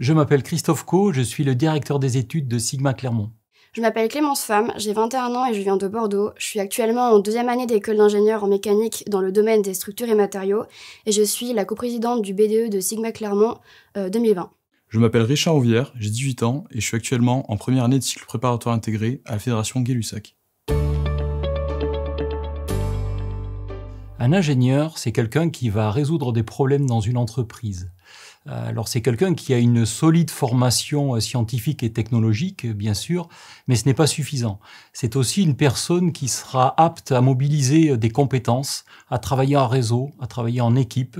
Je m'appelle Christophe Co, je suis le directeur des études de Sigma Clermont. Je m'appelle Clémence Femme, j'ai 21 ans et je viens de Bordeaux. Je suis actuellement en deuxième année d'école d'ingénieur en mécanique dans le domaine des structures et matériaux et je suis la coprésidente du BDE de Sigma Clermont 2020. Euh, je m'appelle Richard Ouvière, j'ai 18 ans et je suis actuellement en première année de cycle préparatoire intégré à la Fédération Gay-Lussac. Un ingénieur, c'est quelqu'un qui va résoudre des problèmes dans une entreprise. Alors c'est quelqu'un qui a une solide formation euh, scientifique et technologique, bien sûr, mais ce n'est pas suffisant. C'est aussi une personne qui sera apte à mobiliser euh, des compétences, à travailler en réseau, à travailler en équipe.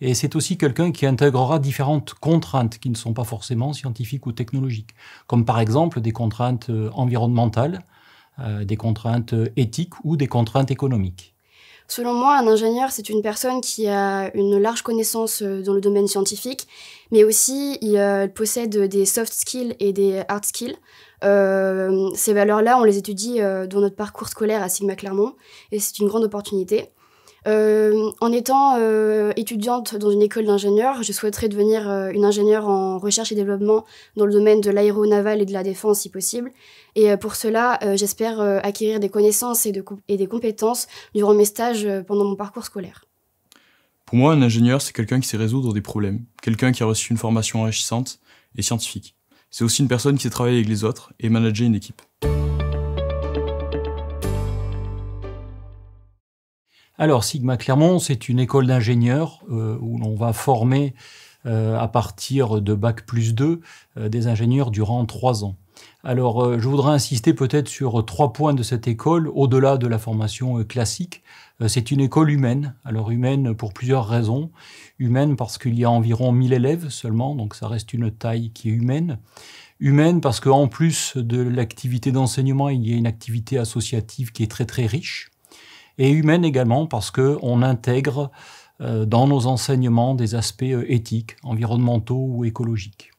Et c'est aussi quelqu'un qui intégrera différentes contraintes qui ne sont pas forcément scientifiques ou technologiques, comme par exemple des contraintes euh, environnementales, des contraintes éthiques ou des contraintes économiques. Selon moi, un ingénieur, c'est une personne qui a une large connaissance euh, dans le domaine scientifique, mais aussi il euh, possède des soft skills et des hard skills. Euh, ces valeurs-là, on les étudie dans notre parcours scolaire à Sigma Clermont, et c'est une grande opportunité. Euh, en étant euh, étudiante dans une école d'ingénieurs, je souhaiterais devenir euh, une ingénieure en recherche et développement dans le domaine de l'aéronaval et de la défense si possible. Et pour cela, j'espère acquérir des connaissances et, et, des compétences durant mes stages pendant mon parcours scolaire. Pour moi, un ingénieur, c'est quelqu'un qui sait résoudre des problèmes, quelqu'un qui a reçu une formation enrichissante et scientifique. C'est aussi une personne qui sait travailler avec les autres et manager une équipe. Alors, Sigma Clermont, c'est une école d'ingénieurs euh, où l'on va former euh, à partir de Bac plus 2 euh, des ingénieurs durant trois ans. Alors, je voudrais insister peut-être sur trois points de cette école, au-delà de la formation classique. C'est une école humaine, alors humaine pour plusieurs raisons. Humaine parce qu'il y a environ 1000 élèves seulement, donc ça reste une taille qui est humaine. Humaine parce qu'en plus de l'activité d'enseignement, il y a une activité associative qui est très très riche et humaine également parce qu'on intègre euh, dans nos enseignements des aspects euh, éthiques, environnementaux ou écologiques.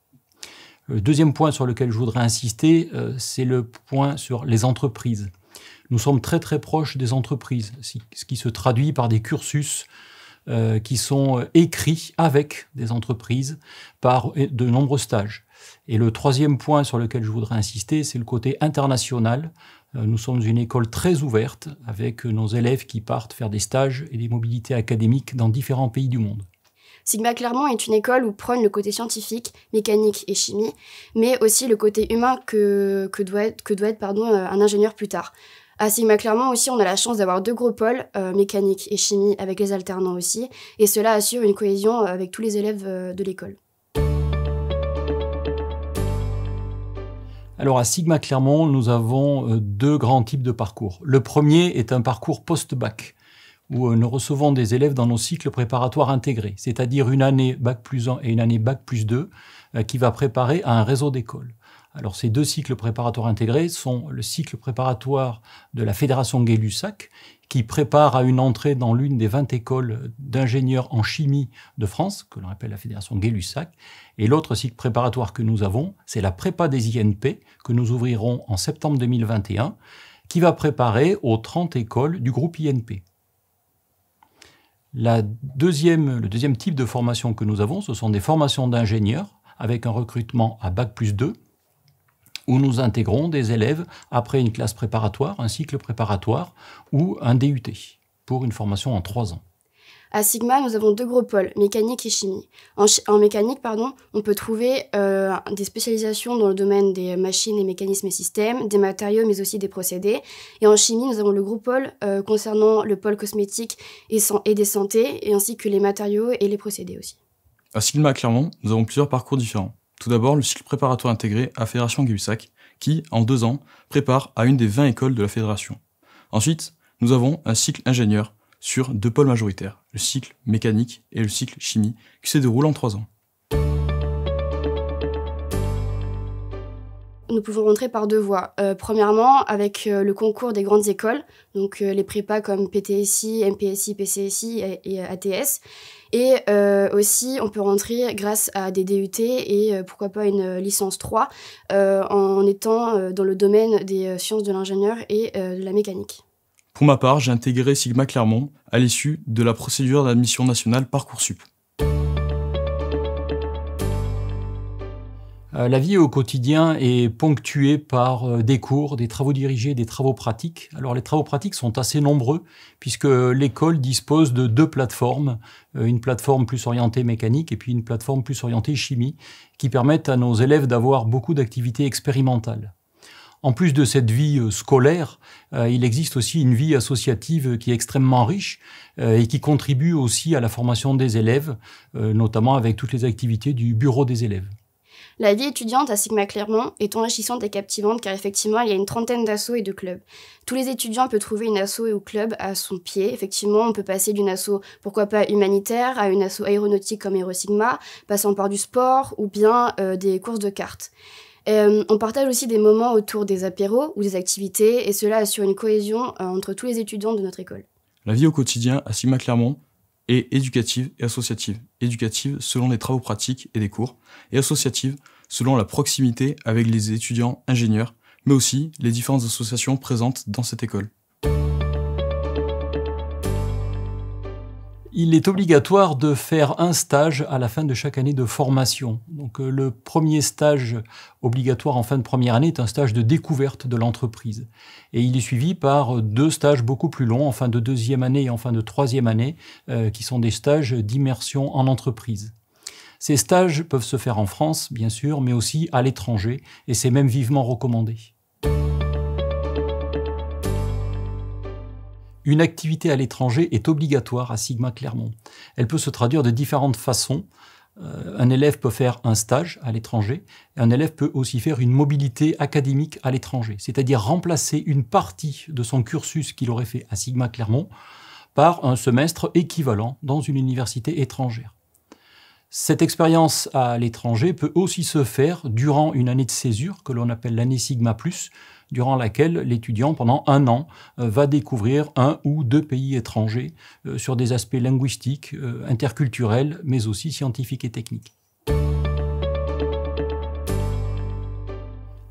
Le deuxième point sur lequel je voudrais insister, euh, c'est le point sur les entreprises. Nous sommes très très proches des entreprises, ce qui se traduit par des cursus qui sont écrits avec des entreprises par de nombreux stages. Et le troisième point sur lequel je voudrais insister, c'est le côté international. Euh, nous sommes une école très ouverte avec nos élèves qui partent faire des stages et des mobilités académiques dans différents pays du monde. Sigma Clermont est une école où prône le côté scientifique, mécanique et chimie, mais aussi le côté humain que, doit être, pardon, euh, un ingénieur plus tard. À Sigma Clermont aussi, on a la chance d'avoir deux gros pôles, euh, mécanique et chimie, avec les alternants aussi, et cela assure une cohésion avec tous les élèves de l'école. Alors à Sigma Clermont, nous avons euh, deux grands types de parcours. Le premier est un parcours post-bac, où euh, nous recevons des élèves dans nos cycles préparatoires intégrés, c'est-à-dire une année bac plus 1 et une année bac plus 2, euh, qui va préparer à un réseau d'écoles. Alors ces deux cycles préparatoires intégrés sont le cycle préparatoire de la Fédération Gay-Lussac, qui prépare à une entrée dans l'une des 20 écoles d'ingénieurs en chimie de France, que l'on appelle la Fédération Gay-Lussac. Et l'autre cycle préparatoire que nous avons, c'est la prépa des INP, que nous ouvrirons en septembre 2021, qui va préparer aux 30 écoles du groupe INP. La deuxième, le deuxième type de formation que nous avons, ce sont des formations d'ingénieurs avec un recrutement à Bac plus 2 où nous intégrons des élèves après une classe préparatoire, un cycle préparatoire ou un DUT pour une formation en trois ans. À Sigma, nous avons deux gros pôles, mécanique et chimie. En, mécanique, pardon, on peut trouver euh, des spécialisations dans le domaine des machines et mécanismes et systèmes, des matériaux, mais aussi des procédés. Et en chimie, nous avons le gros pôle euh, concernant le pôle cosmétique et, des santé, et ainsi que les matériaux et les procédés aussi. À Sigma Clermont, nous avons plusieurs parcours différents. Tout d'abord, le cycle préparatoire intégré à Fédération gay qui, en deux ans, prépare à une des 20 écoles de la fédération. Ensuite, nous avons un cycle ingénieur sur deux pôles majoritaires, le cycle mécanique et le cycle chimie, qui se déroule en trois ans. nous pouvons rentrer par deux voies. Euh, premièrement, avec euh, le concours des grandes écoles, donc euh, les prépas comme PTSI, MPSI, PCSI et, et ATS. Et aussi, on peut rentrer grâce à des DUT et pourquoi pas une licence 3 en étant dans le domaine des sciences de l'ingénieur et de la mécanique. Pour ma part, j'ai intégré Sigma Clermont à l'issue de la procédure d'admission nationale Parcoursup. Euh, la vie au quotidien est ponctuée par euh, des cours, des travaux dirigés, des travaux pratiques. Alors les travaux pratiques sont assez nombreux puisque l'école dispose de deux plateformes, euh, une plateforme plus orientée mécanique et puis une plateforme plus orientée chimie, qui permettent à nos élèves d'avoir beaucoup d'activités expérimentales. En plus de cette vie scolaire, il existe aussi une vie associative qui est extrêmement riche et qui contribue aussi à la formation des élèves, notamment avec toutes les activités du bureau des élèves. La vie étudiante à Sigma Clermont est enrichissante et captivante car effectivement il y a une trentaine d'assauts et de clubs. Tous les étudiants peuvent trouver une asso ou club à son pied. Effectivement, on peut passer d'une asso, pourquoi pas humanitaire, à une asso aéronautique comme Aero Sigma, passant par du sport ou bien euh, des courses de cartes. Euh, on partage aussi des moments autour des apéros ou des activités, et cela assure une cohésion euh, entre tous les étudiants de notre école. La vie au quotidien à Sigma Clermont, et éducative et associative. Éducative selon les travaux pratiques et des cours, et associative selon la proximité avec les étudiants ingénieurs, mais aussi les différentes associations présentes dans cette école. il est obligatoire de faire un stage à la fin de chaque année de formation. Donc euh, le premier stage obligatoire en fin de première année est un stage de découverte de l'entreprise. Et il est suivi par deux stages beaucoup plus longs, en fin de deuxième année et en fin de troisième année, euh, qui sont des stages d'immersion en entreprise. Ces stages peuvent se faire en France, bien sûr, mais aussi à l'étranger, et c'est même vivement recommandé. une activité à l'étranger est obligatoire à Sigma Clermont. Elle peut se traduire de différentes façons. Euh, un élève peut faire un stage à l'étranger, et un élève peut aussi faire une mobilité académique à l'étranger, c'est-à-dire remplacer une partie de son cursus qu'il aurait fait à Sigma Clermont par un semestre équivalent dans une université étrangère. Cette expérience à l'étranger peut aussi se faire durant une année de césure que l'on appelle l'année Sigma ⁇ durant laquelle l'étudiant, pendant un an, euh, va découvrir un ou deux pays étrangers euh, sur des aspects linguistiques, euh, interculturels, mais aussi scientifiques et techniques.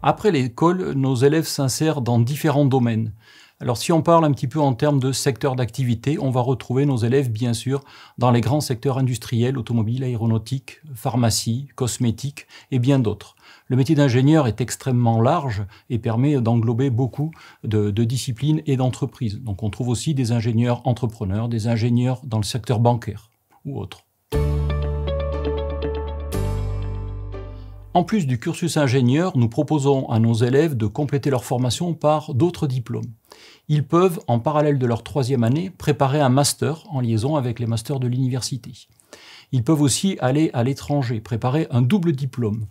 Après l'école, nos élèves s'insèrent dans différents domaines. Alors si on parle un petit peu en termes de secteur d'activité, on va retrouver nos élèves bien sûr dans les grands secteurs industriels, automobile, aéronautiques, pharmacie, cosmétiques et bien d'autres. Le métier d'ingénieur est extrêmement large et permet d'englober beaucoup de, disciplines et d'entreprises. Donc on trouve aussi des ingénieurs entrepreneurs, des ingénieurs dans le secteur bancaire ou autre. En plus du cursus ingénieur, nous proposons à nos élèves de compléter leur formation par d'autres diplômes. Ils peuvent, en parallèle de leur troisième année, préparer un master en liaison avec les masters de l'université. Ils peuvent aussi aller à l'étranger, préparer un double diplôme.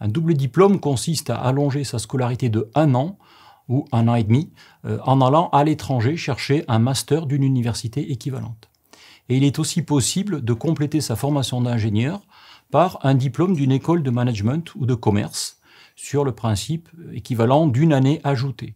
Un double diplôme consiste à allonger sa scolarité de un an ou un an et demi euh, en allant à l'étranger chercher un master d'une université équivalente. Et il est aussi possible de compléter sa formation d'ingénieur par un diplôme d'une école de management ou de commerce sur le principe équivalent d'une année ajoutée.